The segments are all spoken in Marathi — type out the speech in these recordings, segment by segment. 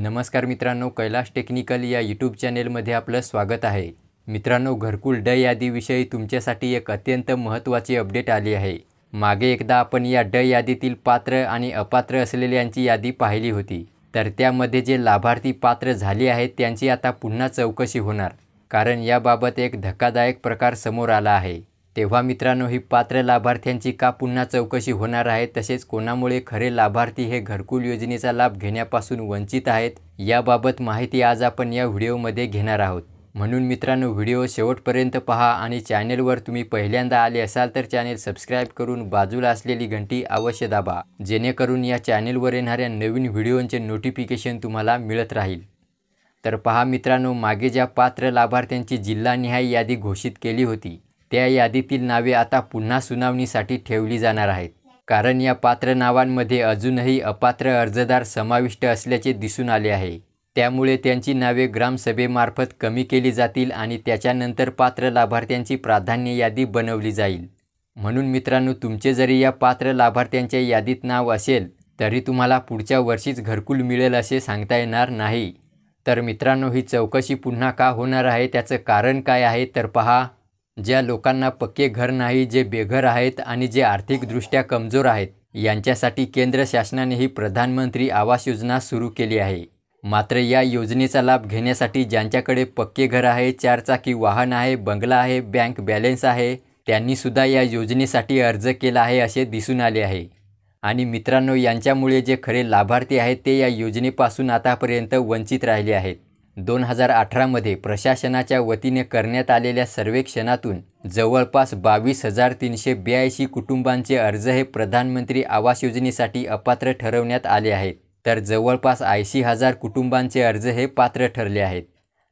नमस्कार मित्रांनो कैलाश टेक्निकल या यूट्यूब चॅनेलमध्ये आपलं स्वागत आहे मित्रांनो घरकुल ड यादीविषयी तुमच्यासाठी एक अत्यंत महत्त्वाची अपडेट आली आहे मागे एकदा आपण या ड यादीतील पात्र आणि अपात्र असलेल्यांची यादी पाहिली होती तर त्यामध्ये जे लाभार्थी पात्र झाले आहेत त्यांची आता पुन्हा चौकशी होणार कारण याबाबत एक धक्कादायक प्रकार समोर आला आहे तेव्हा मित्रांनो ही पात्र लाभार्थ्यांची का पुन्हा चौकशी होणार आहे तसेच कोणामुळे खरे लाभार्थी हे घरकुल योजनेचा लाभ घेण्यापासून वंचित आहेत याबाबत माहिती आज आपण या व्हिडिओमध्ये घेणार आहोत म्हणून मित्रांनो व्हिडिओ शेवटपर्यंत पहा आणि चॅनेलवर तुम्ही पहिल्यांदा आले असाल तर चॅनेल सबस्क्राईब करून बाजूला असलेली घंटी अवश्य दाबा जेणेकरून या चॅनेलवर येणाऱ्या नवीन व्हिडिओंचे नोटिफिकेशन तुम्हाला मिळत राहील तर पहा मित्रांनो मागे ज्या पात्र लाभार्थ्यांची जिल्हानिहाय यादी घोषित केली होती त्या यादीतील नावे आता पुन्हा सुनावणीसाठी ठेवली जाणार आहेत कारण या पात्र नावांमध्ये अजूनही अपात्र अर्जदार समाविष्ट असल्याचे दिसून आले आहे त्यामुळे त्यांची नावे ग्रामसभेमार्फत कमी केली जातील आणि त्याच्यानंतर पात्र लाभार्थ्यांची प्राधान्य यादी बनवली जाईल म्हणून मित्रांनो तुमचे जरी या पात्र लाभार्थ्यांच्या यादीत नाव असेल तरी तुम्हाला पुढच्या वर्षीच घरकुल मिळेल असे सांगता येणार नाही तर मित्रांनो ही चौकशी पुन्हा का होणार आहे त्याचं कारण काय आहे तर पहा ज्या लोकांना पक्के घर नाही जे बेघर आहेत आणि जे आर्थिकदृष्ट्या कमजोर आहेत यांच्यासाठी केंद्र शासनानेही प्रधानमंत्री आवास योजना सुरू केली आहे मात्र या योजनेचा लाभ घेण्यासाठी ज्यांच्याकडे पक्के घर आहे चारचाकी वाहन आहे बंगला आहे बँक बॅलेन्स आहे त्यांनीसुद्धा या योजनेसाठी अर्ज केला आहे असे दिसून आले आहे आणि मित्रांनो यांच्यामुळे जे खरे लाभार्थी आहेत ते या योजनेपासून आतापर्यंत वंचित राहिले आहेत दोन हजार अठरामध्ये प्रशासनाच्या वतीने करण्यात आलेल्या सर्वेक्षणातून जवळपास बावीस हजार तीनशे ब्याऐंशी कुटुंबांचे अर्ज हे प्रधानमंत्री आवास योजनेसाठी अपात्र ठरवण्यात आले आहेत तर जवळपास ऐंशी हजार कुटुंबांचे अर्ज हे पात्र ठरले आहेत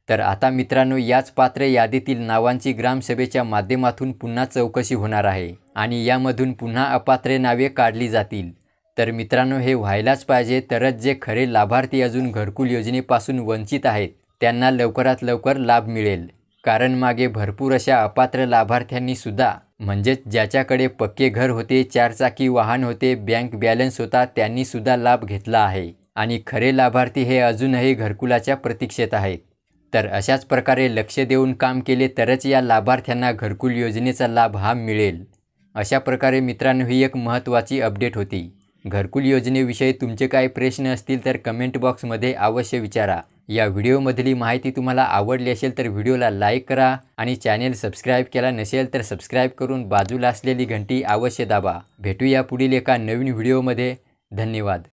तर आता मित्रांनो याच पात्र यादीतील नावांची ग्रामसभेच्या माध्यमातून पुन्हा चौकशी होणार आहे आणि यामधून पुन्हा अपात्रे नावे काढली जातील तर मित्रांनो हे व्हायलाच पाहिजे तरच जे खरे लाभार्थी अजून घरकुल योजनेपासून वंचित आहेत त्यांना लवकरात लवकर लाभ मिळेल कारण मागे भरपूर अशा अपात्र लाभार्थ्यांनी सुद्धा म्हणजेच ज्याच्याकडे पक्के घर होते चारचाकी वाहन होते बँक बॅलन्स होता त्यांनी सुद्धा लाभ घेतला आहे आणि खरे लाभार्थी हे अजूनही घरकुलाच्या प्रतीक्षेत आहेत तर अशाच प्रकारे लक्ष देऊन काम केले तरच या लाभार्थ्यांना घरकुल योजनेचा लाभ हा मिळेल अशा प्रकारे मित्रांनो ही एक महत्त्वाची अपडेट होती घरकुल योजनेविषयी तुमचे काही प्रश्न असतील तर कमेंट बॉक्समध्ये अवश्य विचारा या व्हिडिओमधली माहिती तुम्हाला आवडली असेल तर व्हिडिओला लाईक करा आणि चॅनेल सबस्क्राईब केला नसेल तर सबस्क्राईब करून बाजूला असलेली घंटी अवश्य दाबा भेटूया पुढील एका नवीन व्हिडिओमध्ये धन्यवाद